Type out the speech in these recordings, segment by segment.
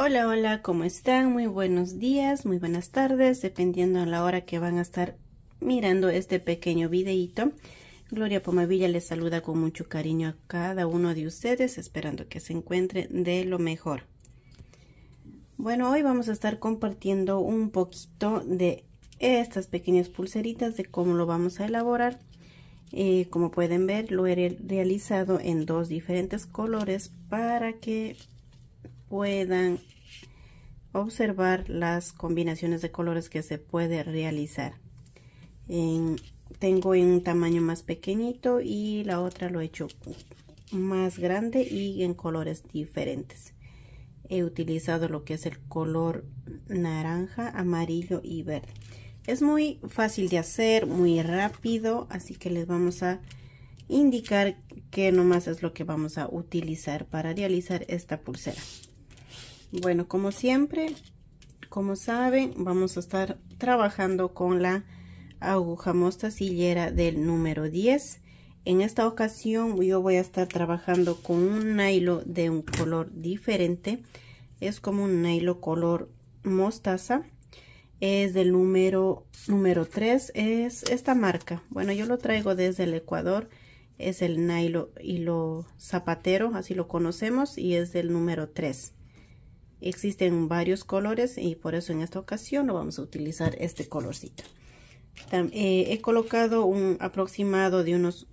Hola, hola, ¿cómo están? Muy buenos días, muy buenas tardes, dependiendo de la hora que van a estar mirando este pequeño videíto. Gloria Pomavilla les saluda con mucho cariño a cada uno de ustedes, esperando que se encuentren de lo mejor. Bueno, hoy vamos a estar compartiendo un poquito de estas pequeñas pulseritas, de cómo lo vamos a elaborar. Eh, como pueden ver, lo he realizado en dos diferentes colores para que puedan observar las combinaciones de colores que se puede realizar. tengo en un tamaño más pequeñito y la otra lo he hecho más grande y en colores diferentes. He utilizado lo que es el color naranja, amarillo y verde. Es muy fácil de hacer, muy rápido, así que les vamos a indicar que nomás es lo que vamos a utilizar para realizar esta pulsera. Bueno, como siempre, como saben, vamos a estar trabajando con la aguja mostacillera del número 10. En esta ocasión yo voy a estar trabajando con un nylon de un color diferente. Es como un nylon color mostaza. Es del número, número 3. Es esta marca. Bueno, yo lo traigo desde el Ecuador. Es el y lo zapatero, así lo conocemos, y es del número 3. Existen varios colores y por eso en esta ocasión lo vamos a utilizar este colorcito. Eh, he colocado un aproximado de unos,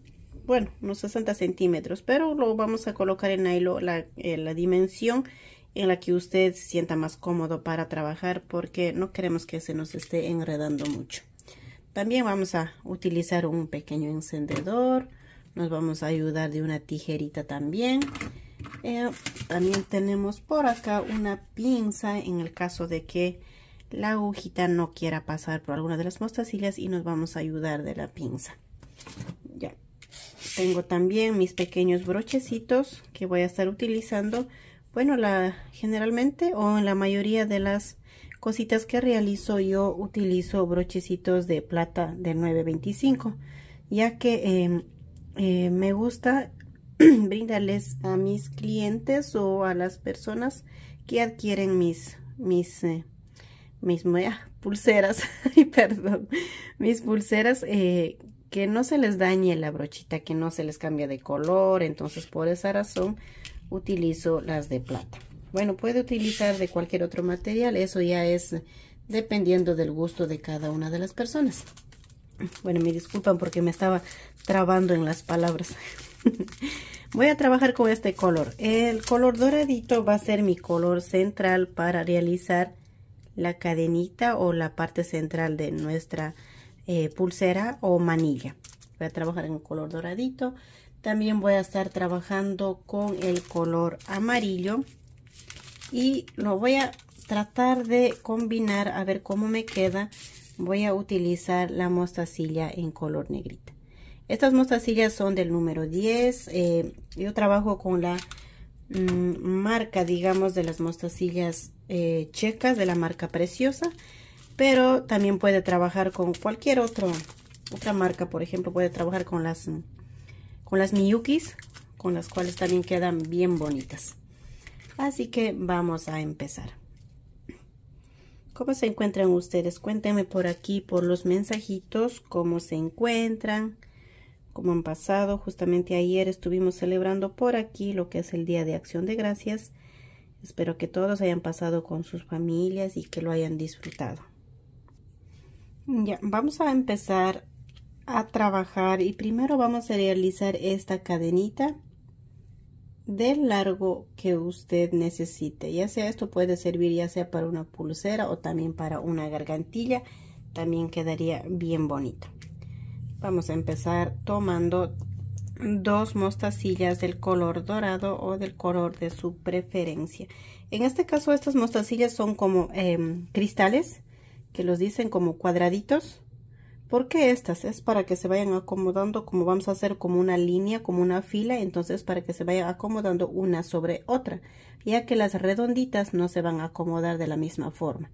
bueno, unos 60 centímetros, pero lo vamos a colocar en eh, la, dimensión en la que usted se sienta más cómodo para trabajar porque no queremos que se nos esté enredando mucho. También vamos a utilizar un pequeño encendedor, nos vamos a ayudar de una tijerita también eh, también tenemos por acá una pinza en el caso de que la agujita no quiera pasar por alguna de las mostacillas y nos vamos a ayudar de la pinza. Ya. Tengo también mis pequeños brochecitos que voy a estar utilizando. Bueno, la, generalmente o en la mayoría de las cositas que realizo yo utilizo brochecitos de plata de 925 ya que em, eh, me gusta brindarles a mis clientes o a las personas que adquieren mis, mis, eh, mis ah, pulseras, y perdón, mis pulseras eh, que no se les dañe la brochita, que no se les cambia de color, entonces por esa razón utilizo las de plata. Bueno, puede utilizar de cualquier otro material, eso ya es dependiendo del gusto de cada una de las personas. Bueno, me disculpan porque me estaba trabando en las palabras. voy a trabajar con este color. El color doradito va a ser mi color central para realizar la cadenita o la parte central de nuestra eh, pulsera o manilla. Voy a trabajar en color doradito. También voy a estar trabajando con el color amarillo. Y lo voy a tratar de combinar a ver cómo me queda. Voy a utilizar la mostacilla en color negrita. Estas mostacillas son del número 10. Eh, yo trabajo con la mm, marca, digamos, de las mostacillas eh, checas, de la marca Preciosa. Pero también puede trabajar con cualquier otro, otra marca. Por ejemplo, puede trabajar con las, con las Miyukis, con las cuales también quedan bien bonitas. Así que vamos a empezar. ¿Cómo se encuentran ustedes? Cuéntenme por aquí, por los mensajitos, cómo se encuentran. Como han pasado, justamente ayer estuvimos celebrando por aquí lo que es el Día de Acción de Gracias. Espero que todos hayan pasado con sus familias y que lo hayan disfrutado. Ya, vamos a empezar a trabajar y primero vamos a realizar esta cadenita del largo que usted necesite. Ya sea esto puede servir ya sea para una pulsera o también para una gargantilla. También quedaría bien bonito. Vamos a empezar tomando dos mostacillas del color dorado o del color de su preferencia. En este caso estas mostacillas son como em, cristales, que los dicen como cuadraditos. porque estas? Es para que se vayan acomodando, como vamos a hacer como una línea, como una fila, entonces para que se vaya acomodando una sobre otra, ya que las redonditas no se van a acomodar de la misma forma.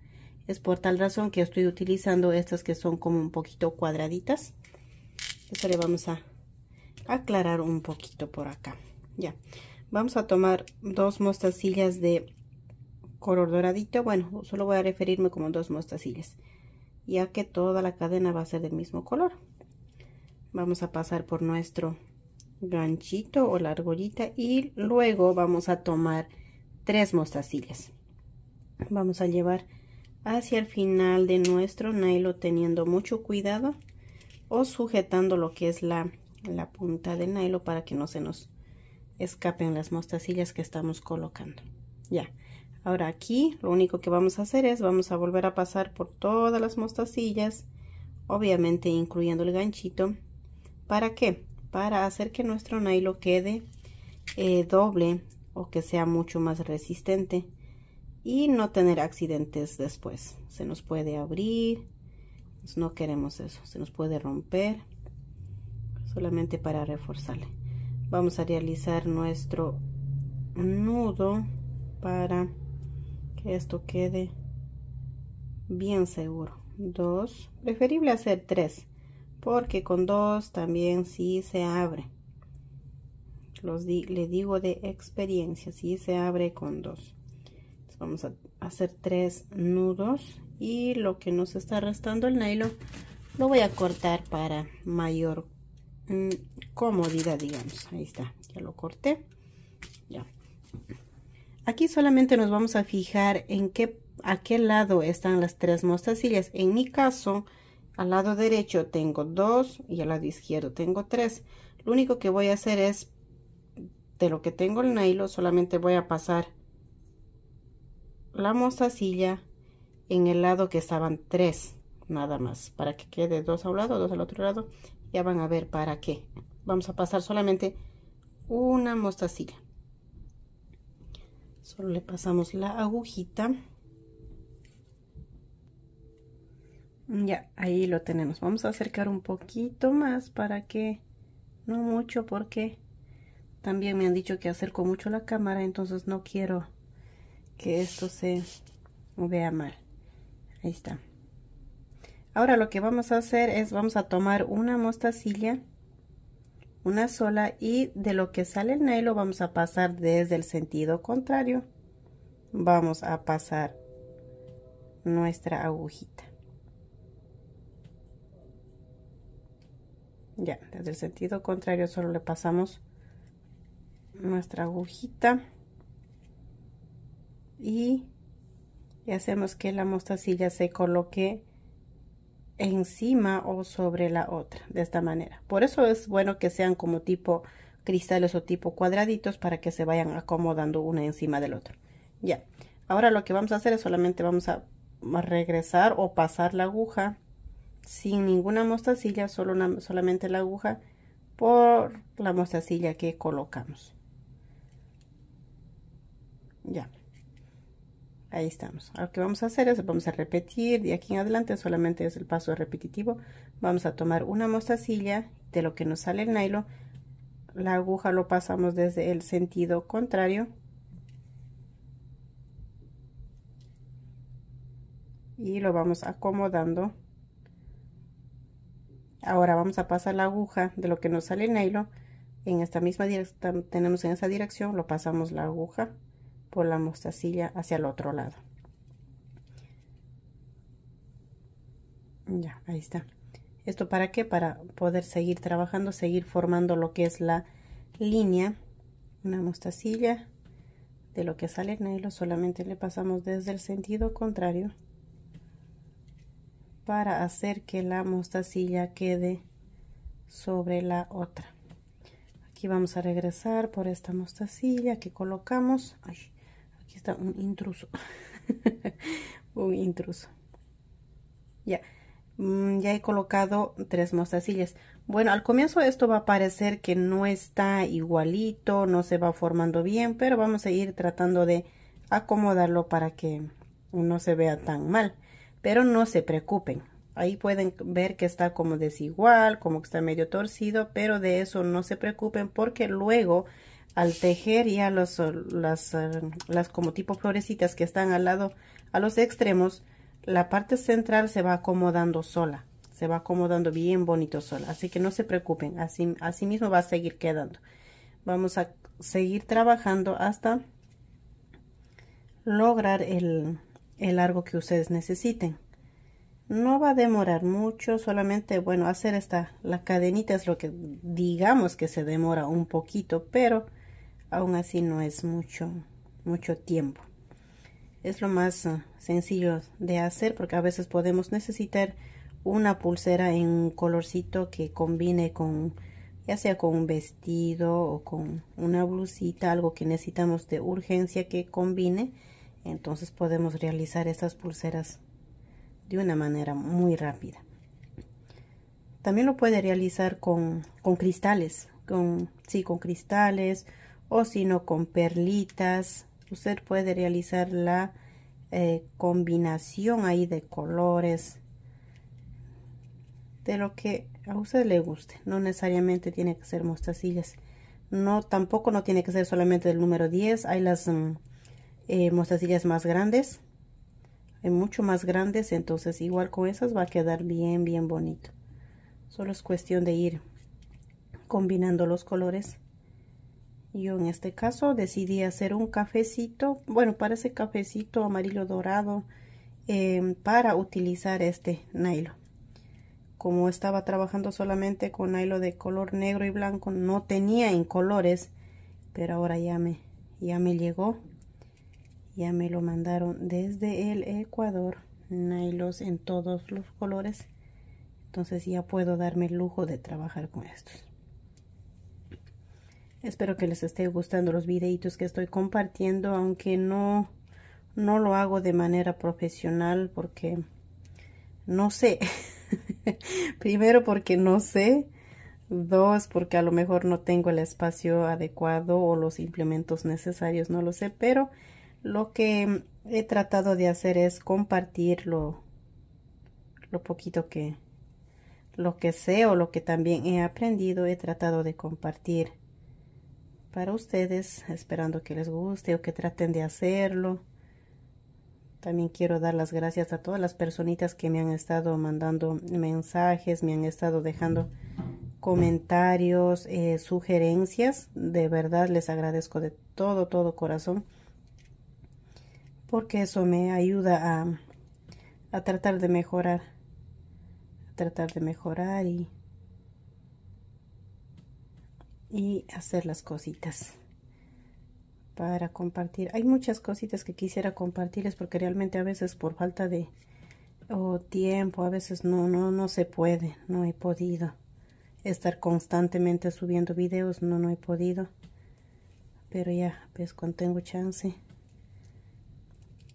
Es por tal razón que estoy utilizando estas que son como un poquito cuadraditas eso le vamos a aclarar un poquito por acá ya vamos a tomar dos mostacillas de color doradito bueno solo voy a referirme como dos mostacillas ya que toda la cadena va a ser del mismo color vamos a pasar por nuestro ganchito o la argollita y luego vamos a tomar tres mostacillas vamos a llevar hacia el final de nuestro nylon teniendo mucho cuidado o sujetando lo que es la, la punta de nylon para que no se nos escapen las mostacillas que estamos colocando. Ya, ahora aquí lo único que vamos a hacer es vamos a volver a pasar por todas las mostacillas, obviamente incluyendo el ganchito. ¿Para qué? Para hacer que nuestro nylon quede eh, doble o que sea mucho más resistente y no tener accidentes después. Se nos puede abrir pues no queremos eso, se nos puede romper solamente para reforzarle. Vamos a realizar nuestro nudo para que esto quede bien seguro. Dos, preferible hacer tres, porque con dos también si se abre. Los le digo de experiencia, si se abre con dos. vamos a hacer tres nudos y lo que nos está restando el nylon lo voy a cortar para mayor mm, comodidad digamos ahí está ya lo corté ya aquí solamente nos vamos a fijar en qué a qué lado están las tres mostacillas en mi caso al lado derecho tengo dos y al lado izquierdo tengo tres lo único que voy a hacer es de lo que tengo el nylon solamente voy a pasar la mostacilla en el lado que estaban tres nada más para que quede dos a un lado dos al otro lado ya van a ver para qué vamos a pasar solamente una mostacilla solo le pasamos la agujita ya ahí lo tenemos vamos a acercar un poquito más para que no mucho porque también me han dicho que acerco mucho la cámara entonces no quiero que esto se vea mal Ahí está. Ahora lo que vamos a hacer es vamos a tomar una mostacilla, una sola, y de lo que sale el nylon vamos a pasar desde el sentido contrario. Vamos a pasar nuestra agujita. Ya, desde el sentido contrario solo le pasamos nuestra agujita y y hacemos que la mostacilla se coloque encima o sobre la otra de esta manera por eso es bueno que sean como tipo cristales o tipo cuadraditos para que se vayan acomodando una encima del otro ya ahora lo que vamos a hacer es solamente vamos a regresar o pasar la aguja sin ninguna mostacilla solo solamente la aguja por la mostacilla que colocamos ya Ahí estamos. Lo que vamos a hacer es, vamos a repetir de aquí en adelante, solamente es el paso repetitivo. Vamos a tomar una mostacilla de lo que nos sale el nylon. La aguja lo pasamos desde el sentido contrario. Y lo vamos acomodando. Ahora vamos a pasar la aguja de lo que nos sale el En esta misma dirección, tenemos en esa dirección, lo pasamos la aguja la mostacilla hacia el otro lado ya ahí está esto para qué para poder seguir trabajando seguir formando lo que es la línea una mostacilla de lo que sale el hilo solamente le pasamos desde el sentido contrario para hacer que la mostacilla quede sobre la otra aquí vamos a regresar por esta mostacilla que colocamos Aquí está un intruso. un intruso. Ya. Mm, ya he colocado tres mostacillas. Bueno, al comienzo esto va a parecer que no está igualito, no se va formando bien, pero vamos a ir tratando de acomodarlo para que no se vea tan mal. Pero no se preocupen, ahí pueden ver que está como desigual, como que está medio torcido, pero de eso no se preocupen porque luego al tejer ya los, las, eh, las como tipo florecitas que están al lado, a los extremos, la parte central se va acomodando sola. Se va acomodando bien bonito sola. Así que no se preocupen. Así, así mismo va a seguir quedando. Vamos a seguir trabajando hasta lograr el, el largo que ustedes necesiten. No va a demorar mucho, solamente, bueno, hacer esta, la cadenita es lo que digamos que se demora un poquito, pero aún así no es mucho, mucho tiempo. Es lo más ah, sencillo de hacer porque a veces podemos necesitar una pulsera en un colorcito que combine con ya sea con un vestido o con una blusita, algo que necesitamos de urgencia que combine, entonces podemos realizar esas pulseras de una manera muy rápida. También lo puede realizar con, con cristales, con, sí, con cristales o si no con perlitas usted puede realizar la eh, combinación ahí de colores de lo que a usted le guste no necesariamente tiene que ser mostacillas no tampoco no tiene que ser solamente el número 10 hay las mm, eh, mostacillas más grandes hay mucho más grandes entonces igual con esas va a quedar bien bien bonito solo es cuestión de ir combinando los colores yo en este caso decidí hacer un cafecito bueno para ese cafecito amarillo dorado em, para utilizar este nylon como estaba trabajando solamente con nylon de color negro y blanco no tenía en colores pero ahora ya me ya me llegó ya me lo mandaron desde el Ecuador Nylos en todos los colores entonces ya puedo darme el lujo de trabajar con estos Espero que les esté gustando los videitos que estoy compartiendo, aunque no, no lo hago de manera profesional porque no sé. Primero porque no sé. Dos, porque a lo mejor no tengo el espacio adecuado o los implementos necesarios, no lo sé. Pero lo que he tratado de hacer es compartir lo, lo poquito que, lo que sé o lo que también he aprendido, he tratado de compartir para ustedes, esperando que les guste o que traten de hacerlo. También quiero dar las gracias a todas las personitas que me han estado mandando mensajes, me han estado dejando comentarios, eh, sugerencias. De verdad les agradezco de todo, todo corazón. Porque eso me ayuda a, a tratar de mejorar. A tratar de mejorar y y hacer las cositas para compartir. Hay muchas cositas que quisiera compartirles porque realmente a veces por falta de tiempo, a veces no, no, no se puede, no he podido estar constantemente subiendo videos, no, no he podido. Pero ya, pues cuando tengo chance,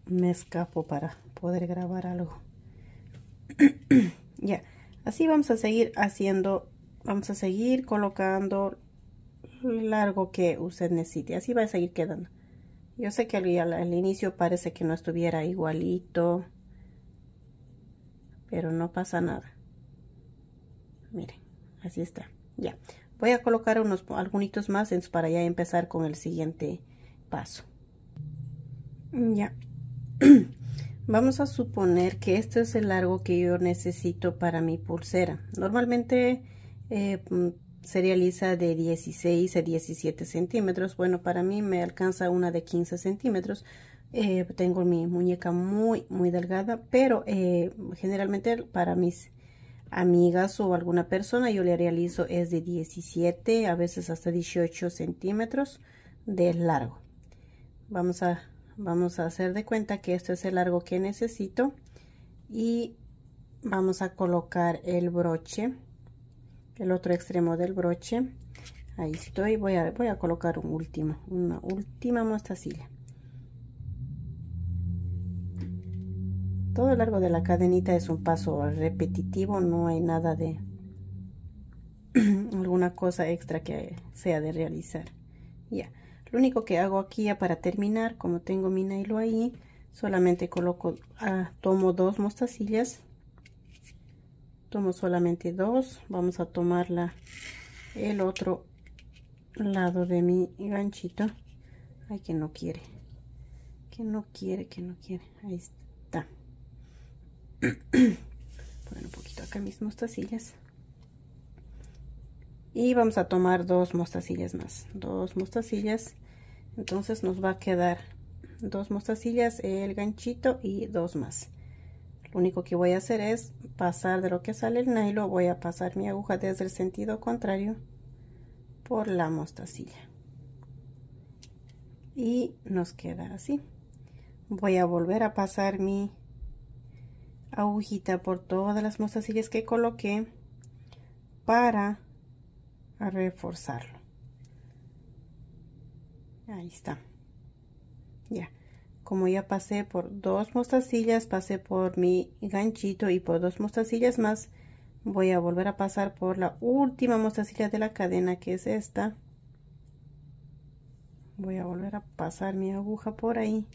me escapo para poder grabar algo. ya, así vamos a seguir haciendo, vamos a seguir colocando largo que usted necesite. Así va a seguir quedando. Yo sé que al, inicio parece que no estuviera igualito, pero no pasa nada. Miren, así está. Ya, voy a colocar unos algunos más para ya empezar con el siguiente paso. Ya. Vamos a suponer que este es el largo que yo necesito para mi pulsera. Normalmente eh, se realiza de 16 a 17 centímetros. Bueno, para mí me alcanza una de 15 centímetros. Eh, tengo mi muñeca muy, muy delgada, pero eh, generalmente para mis amigas o alguna persona yo le realizo es de 17, a veces hasta 18 centímetros de largo. Vamos a, vamos a hacer de cuenta que este es el largo que necesito y vamos a colocar el broche el otro extremo del broche ahí estoy voy a, voy a colocar un último una última mostacilla todo el largo de la cadenita es un paso repetitivo no hay nada de alguna cosa extra que sea de realizar ya lo único que hago aquí ya para terminar como tengo mi nailo ahí solamente coloco ah, tomo dos mostacillas tomo solamente dos vamos a tomar el otro lado de mi ganchito hay que no quiere que no quiere que no quiere ahí está un poquito acá mis mostacillas y vamos a tomar dos mostacillas más dos mostacillas entonces nos va a quedar dos mostacillas el ganchito y dos más lo único que voy a hacer es pasar de lo que sale el nylon, voy a pasar mi aguja desde el sentido contrario por la mostacilla. Y nos queda así. Voy a volver a pasar mi agujita por todas las mostacillas que coloqué para reforzarlo. Ahí está. Ya como ya pasé por dos mostacillas, pasé por mi ganchito y por dos mostacillas más, voy a volver a pasar por la última mostacilla de la cadena que es esta. Voy a volver a pasar mi aguja por ahí.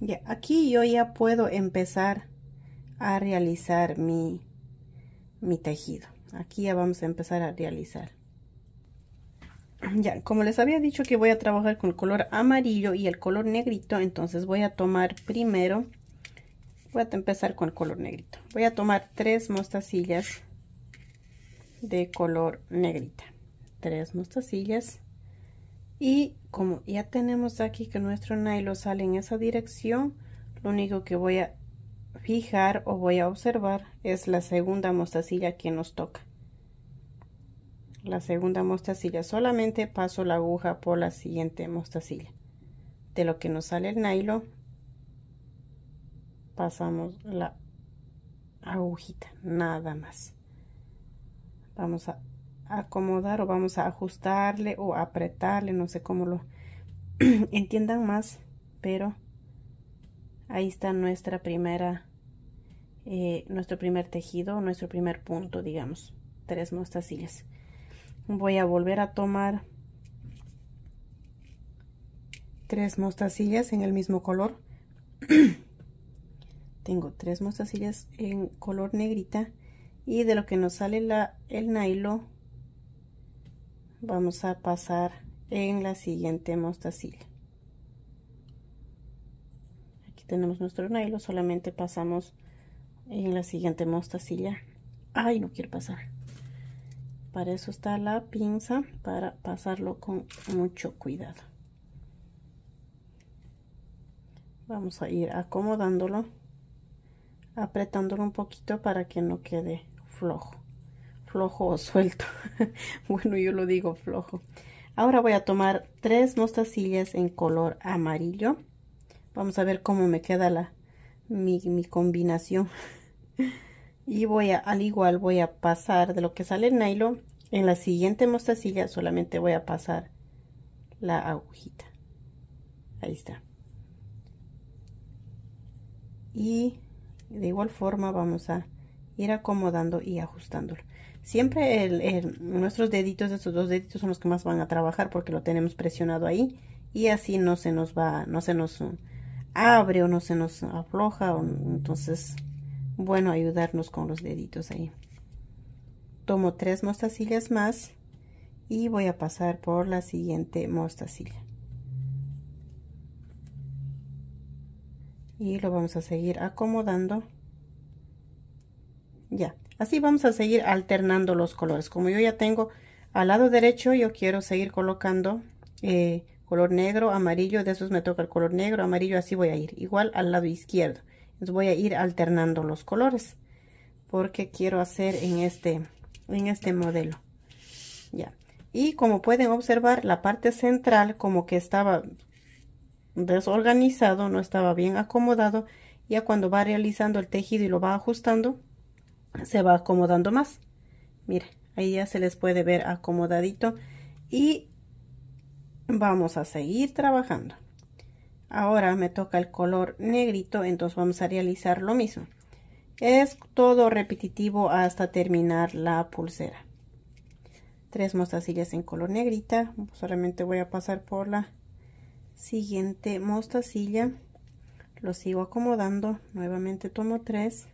Ya, aquí yo ya puedo empezar a realizar mi, mi tejido. Aquí ya vamos a empezar a realizar. ya, como les había dicho que voy a trabajar con el color amarillo y el color negrito, entonces voy a tomar primero, voy a empezar con el color negrito. Voy a tomar tres mostacillas de color negrita. Tres mostacillas. Y como ya tenemos aquí que nuestro nylon sale en esa dirección, lo único que voy a fijar o voy a observar es la segunda mostacilla que nos toca la segunda mostacilla solamente paso la aguja por la siguiente mostacilla de lo que nos sale el nylon pasamos la agujita nada más vamos a acomodar o vamos a ajustarle o apretarle no sé cómo lo entiendan más pero ahí está nuestra primera eh, nuestro primer tejido nuestro primer punto digamos tres mostacillas voy a volver a tomar tres mostacillas en el mismo color tengo tres mostacillas en color negrita y de lo que nos sale la, el nylon vamos a pasar en la siguiente mostacilla aquí tenemos nuestro nylon solamente pasamos en la siguiente mostacilla ay no quiero pasar para eso está la pinza para pasarlo con mucho cuidado vamos a ir acomodándolo apretándolo un poquito para que no quede flojo flojo o suelto bueno yo lo digo flojo ahora voy a tomar tres mostacillas en color amarillo vamos a ver cómo me queda la mi, mi combinación y voy a, al igual voy a pasar de lo que sale el nylon en la siguiente mostacilla solamente voy a pasar la agujita ahí está y de igual forma vamos a ir acomodando y ajustándolo siempre nuestros deditos estos dos deditos son los que más van a trabajar porque lo tenemos presionado ahí y así no se nos va no se nos abre o no se nos afloja entonces bueno ayudarnos con los deditos ahí tomo tres mostacillas más y voy a pasar por la siguiente mostacilla y lo vamos a seguir acomodando ya así vamos a seguir alternando los colores como yo ya tengo al lado derecho yo quiero seguir colocando eh, color negro amarillo de esos me toca el color negro amarillo así voy a ir igual al lado izquierdo pues voy a ir alternando los colores porque quiero hacer en este en este modelo ya y como pueden observar la parte central como que estaba desorganizado no estaba bien acomodado ya cuando va realizando el tejido y lo va ajustando se va acomodando más mire ahí ya se les puede ver acomodadito y vamos a seguir trabajando Ahora me toca el color negrito, entonces vamos a realizar lo mismo. Es todo repetitivo hasta terminar la pulsera. Tres mostacillas en color negrita. Solamente voy a pasar por la siguiente mostacilla. Lo sigo acomodando. Nuevamente tomo tres.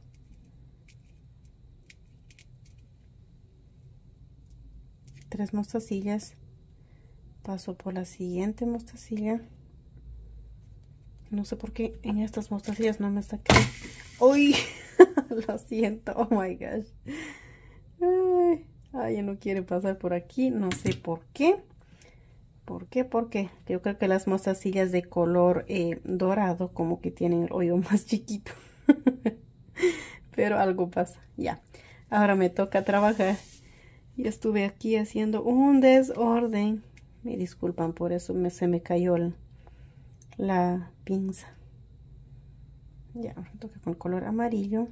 Tres mostacillas. Paso por la siguiente mostacilla. No sé por qué en estas mostacillas no me saqué. ¡Uy! Lo siento. Oh my gosh. Ay, no quiere pasar por aquí. No sé por qué. ¿Por qué? ¿Por qué? yo creo que las mostacillas de color eh, dorado como que tienen el hoyo más chiquito. Pero algo pasa. Ya. Ahora me toca trabajar. Y estuve aquí haciendo un desorden. Me disculpan por eso. Me, se me cayó el la pinza ya con color amarillo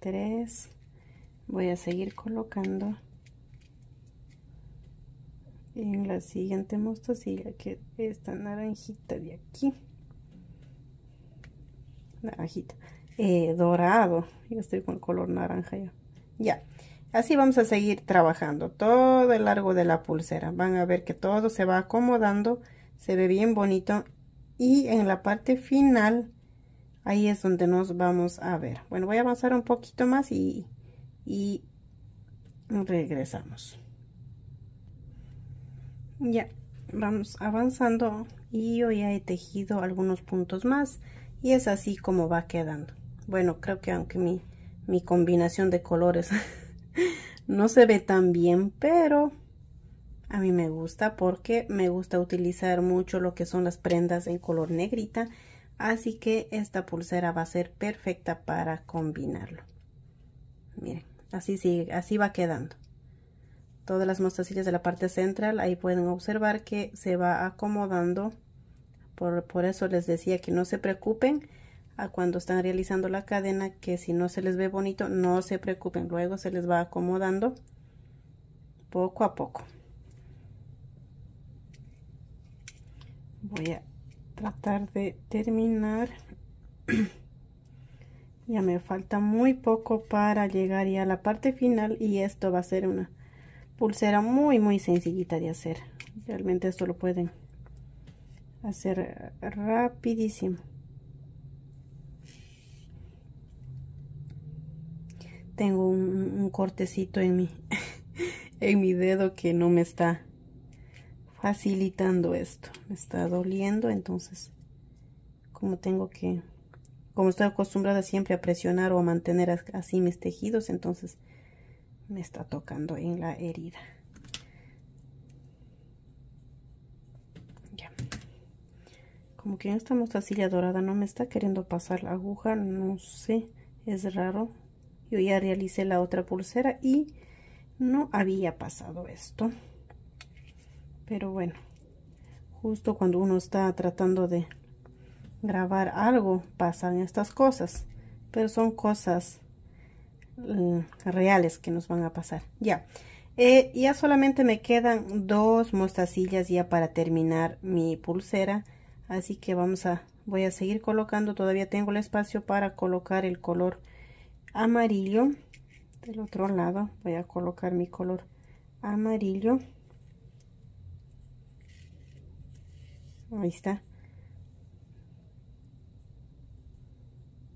Tres voy a seguir colocando en la siguiente mostacilla que esta naranjita de aquí naranjita eh, dorado yo estoy con color naranja ya. ya así vamos a seguir trabajando todo el largo de la pulsera van a ver que todo se va acomodando se ve bien bonito y en la parte final ahí es donde nos vamos a ver bueno voy a avanzar un poquito más y, regresamos ya vamos avanzando y yo ya he tejido algunos puntos más y es así como va quedando bueno creo que aunque mi combinación de colores no se ve tan bien pero a mí me gusta porque me gusta utilizar mucho lo que son las prendas en color negrita. Así que esta pulsera va a ser perfecta para combinarlo. Miren, así sigue, así va quedando. Todas las mostacillas de la parte central, ahí pueden observar que se va acomodando. Por, por eso les decía que no se preocupen a cuando están realizando la cadena, que si no se les ve bonito, no se preocupen. Luego se les va acomodando poco a poco. voy a tratar de terminar ya me falta muy poco para llegar ya a la parte final y esto va a ser una pulsera muy muy sencillita de hacer realmente esto lo pueden hacer rapidísimo tengo un, un cortecito en mi en mi dedo que no me está facilitando esto. Me está doliendo, entonces como tengo que, como estoy acostumbrada siempre a presionar o a mantener así mis tejidos, entonces me está tocando en la herida. Ya. Como que en esta mostacilla dorada no me está queriendo pasar la aguja, no sé, es raro. Yo ya realicé la otra pulsera y no había pasado esto pero bueno justo cuando uno está tratando de grabar algo pasan estas cosas pero son cosas mm, reales que nos van a pasar ya eh, ya solamente me quedan dos mostacillas ya para terminar mi pulsera así que vamos a voy a seguir colocando todavía tengo el espacio para colocar el color amarillo del otro lado voy a colocar mi color amarillo ahí está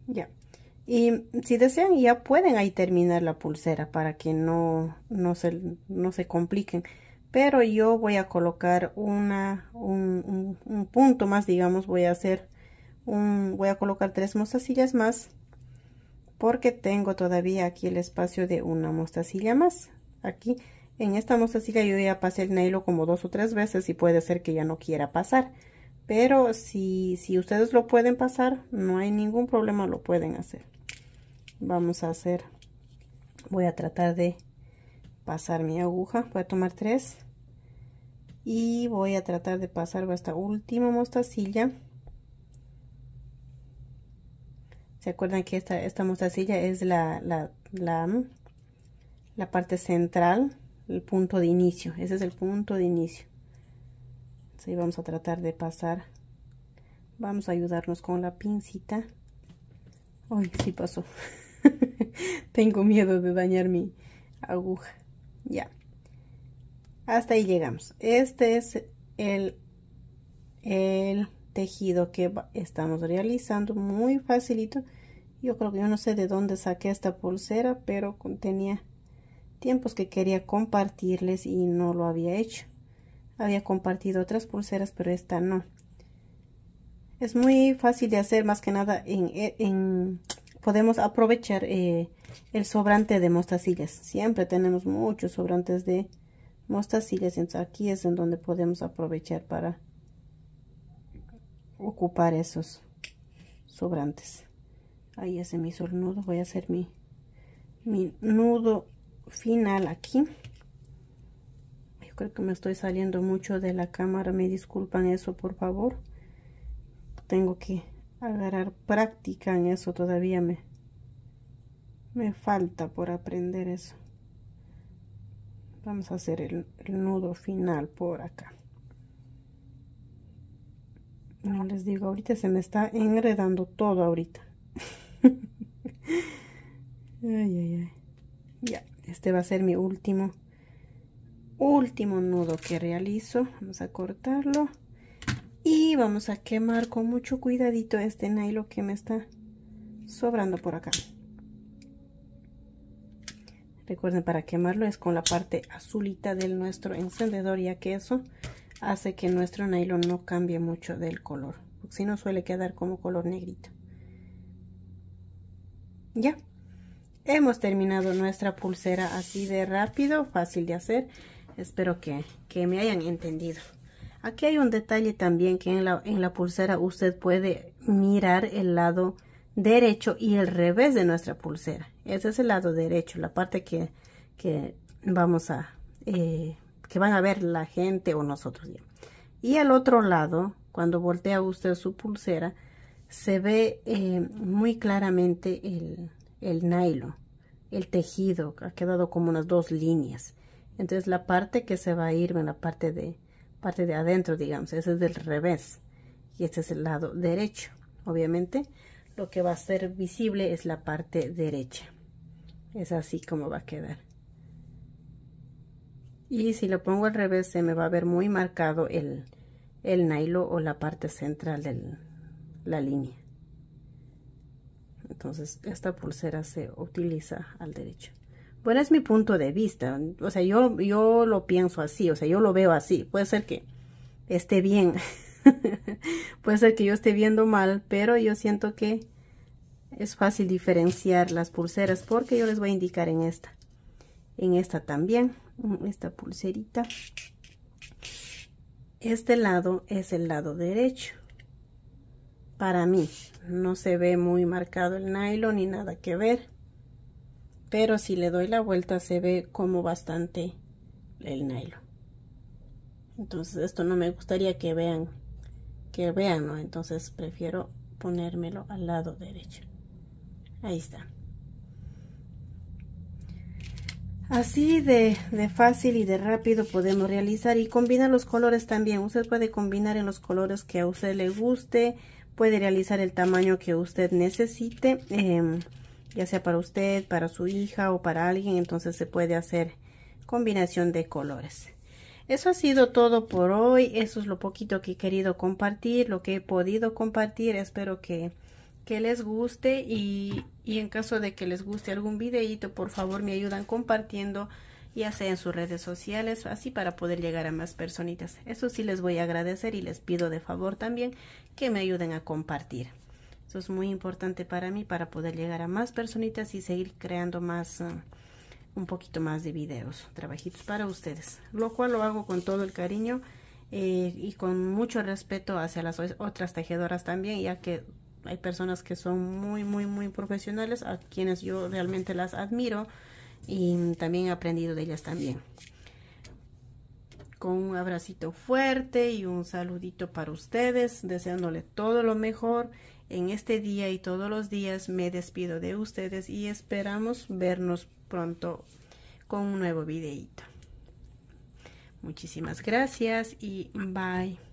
ya y si desean ya pueden ahí terminar la pulsera para que no, no, se, no se compliquen pero yo voy a colocar una un, un, punto más digamos voy a hacer un voy a colocar tres mostacillas más porque tengo todavía aquí el espacio de una mostacilla más aquí en esta mostacilla yo ya pasé el nailo como dos o tres veces y puede ser que ya no quiera pasar. Pero si, si ustedes lo pueden pasar, no hay ningún problema, lo pueden hacer. Vamos a hacer, voy a tratar de pasar mi aguja, voy a tomar tres y voy a tratar de pasar esta última mostacilla. ¿Se acuerdan que esta, esta mostacilla es la, la, la, la parte central el punto de inicio. Ese es el punto de inicio. si vamos a tratar de pasar. Vamos a ayudarnos con la pincita. hoy si pasó. Tengo miedo de dañar mi aguja. Ya. Hasta ahí llegamos. Este es el, el tejido que estamos realizando. Muy facilito. Yo creo que yo no sé de dónde saqué esta pulsera, pero contenía tiempos que quería compartirles y no lo había hecho. Había compartido otras pulseras, pero esta no. Es muy fácil de hacer, más que nada en, e, podemos aprovechar eh, el sobrante de mostacillas. Siempre tenemos muchos sobrantes de mostacillas, entonces aquí es en donde podemos aprovechar para ocupar esos sobrantes. Ahí hace mi mi nudo, voy a hacer mi, mi nudo final aquí yo creo que me estoy saliendo mucho de la cámara me disculpan eso por favor tengo que agarrar práctica en eso todavía me me falta por aprender eso vamos a hacer el, nudo final por acá no les digo ahorita se me está enredando todo ahorita ay, ya este va a ser mi último último nudo que realizo vamos a cortarlo y vamos a quemar con mucho cuidadito este nylon que me está sobrando por acá recuerden para quemarlo es con la parte azulita del nuestro encendedor ya que eso hace que nuestro nylon no cambie mucho del color porque si no suele quedar como color negrito ya hemos terminado nuestra pulsera así de rápido, fácil de hacer. Espero que, que me hayan entendido. Aquí hay un detalle también que en la, pulsera usted puede mirar el lado derecho y el revés de nuestra pulsera. Ese es el lado derecho, la parte que, que vamos a, eh, que van a ver la gente o nosotros. Y al otro lado, cuando voltea usted su pulsera, se ve eh, muy claramente el, el nylon, el tejido, ha quedado como unas dos líneas. Entonces la parte que se va a ir en la parte de, parte de adentro, digamos, ese es del revés y este es el lado derecho. Obviamente lo que va a ser visible es la parte derecha. Es así como va a quedar. Y si lo pongo al revés se me va a ver muy marcado el, el nylon o la parte central de la línea. Entonces, esta pulsera se utiliza al derecho. Bueno, es mi punto de vista. O sea, yo, yo lo pienso así. O sea, yo lo veo así. Puede ser que esté bien. Puede ser que yo esté viendo mal. Pero yo siento que es fácil diferenciar las pulseras. Porque yo les voy a indicar en esta. En esta también. Mm, esta pulserita. Este lado es el lado derecho para mí. No se ve muy marcado el nylon ni nada que ver. Pero si le doy la vuelta se ve como bastante el nylon. Entonces esto no me gustaría que vean, que vean, ¿no? Entonces prefiero ponérmelo al lado derecho. Ahí está. Así de, de, fácil y de rápido podemos realizar y combina los colores también. Usted puede combinar en los colores que a usted le guste puede realizar el tamaño que usted necesite, em, ya sea para usted, para su hija o para alguien, entonces se puede hacer combinación de colores. Eso ha sido todo por hoy, eso es lo poquito que he querido compartir, lo que he podido compartir, espero que, que les guste y, y en caso de que les guste algún videíto, por favor me ayudan compartiendo ya sea en sus redes sociales, así para poder llegar a más personitas. Eso sí les voy a agradecer y les pido de favor también que me ayuden a compartir. Eso es muy importante para mí para poder llegar a más personitas y seguir creando más, ah, un poquito más de videos, trabajitos para ustedes. Lo cual lo hago con todo el cariño eh, y con mucho respeto hacia las otras tejedoras también, ya que hay personas que son muy, muy, muy profesionales, a quienes yo realmente las admiro y también he aprendido de ellas también. Con un abracito fuerte y un saludito para ustedes, deseándole todo lo mejor en este día y todos los días. Me despido de ustedes y esperamos vernos pronto con un nuevo videito. Muchísimas gracias y bye.